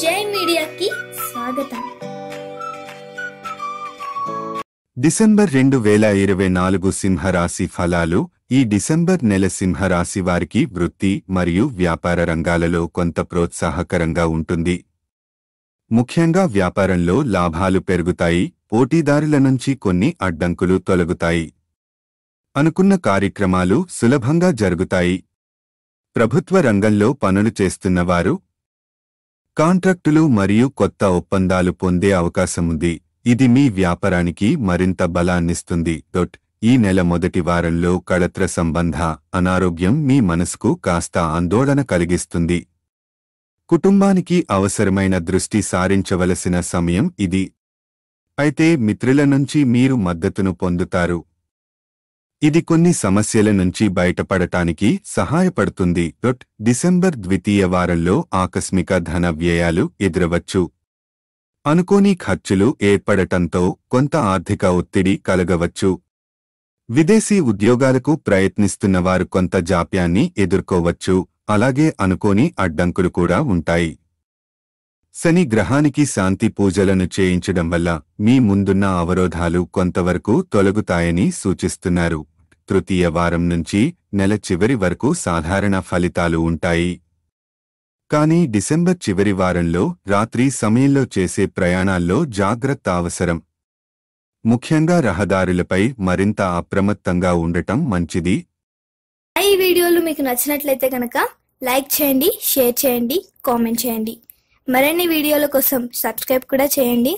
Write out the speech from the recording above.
జై మీడియాకి స్వాగతం డిసెంబర్ రెండు వేల ఇరవై నాలుగు సింహరాశి ఫలాలు ఈ డిసెంబర్ నెల సింహరాశి వారికి వృత్తి మరియు వ్యాపార రంగాలలో కొంత ప్రోత్సాహకరంగా ఉంటుంది ముఖ్యంగా వ్యాపారంలో లాభాలు పెరుగుతాయి పోటీదారుల నుంచి కొన్ని అడ్డంకులు తొలగుతాయి అనుకున్న కార్యక్రమాలు సులభంగా జరుగుతాయి ప్రభుత్వ రంగంలో పనులు చేస్తున్నవారు కాంట్రాక్టులు మరియు కొత్త ఒప్పందాలు పొందే అవకాశముంది ఇది మీ వ్యాపారానికి మరింత బలాన్నిస్తుంది డొట్ ఈ నెల మొదటి వారంలో కళత్ర సంబంధ అనారోగ్యం మీ మనసుకు కాస్త ఆందోళన కలిగిస్తుంది కుటుంబానికి అవసరమైన దృష్టి సారించవలసిన సమయం ఇది అయితే మిత్రుల నుంచి మీరు మద్దతును పొందుతారు ఇది కొన్ని సమస్యల నుంచి బయటపడటానికి సహాయపడుతుంది డొట్ డిసెంబర్ ద్వితీయ వారంలో ఆకస్మిక ధన వ్యయాలు ఎదురవచ్చు అనుకోని ఖర్చులు ఏర్పడటంతో కొంత ఆర్థిక ఒత్తిడి కలగవచ్చు విదేశీ ఉద్యోగాలకు ప్రయత్నిస్తున్నవారు కొంత జాప్యాన్ని ఎదుర్కోవచ్చు అలాగే అనుకోని అడ్డంకులు కూడా ఉంటాయి శని గ్రహానికి శాంతి పూజలను చేయించడం వల్ల మీ ముందున్న అవరోధాలు కొంతవరకు తొలగుతాయని సూచిస్తున్నారు తృతీయ వారం నుంచి నెల చివరి వరకు సాధారణ ఫలితాలు ఉంటాయి కానీ డిసెంబర్ చివరి వారంలో రాత్రి సమయంలో చేసే ప్రయాణాల్లో జాగ్రత్త అవసరం ముఖ్యంగా రహదారులపై మరింత అప్రమత్తంగా ఉండటం మంచిది ఈ వీడియోలు మీకు నచ్చినట్లయితే కనుక లైక్ చేయండి షేర్ చేయండి కామెంట్ చేయండి మరిన్ని వీడియోల కోసం సబ్స్క్రైబ్ కూడా చేయండి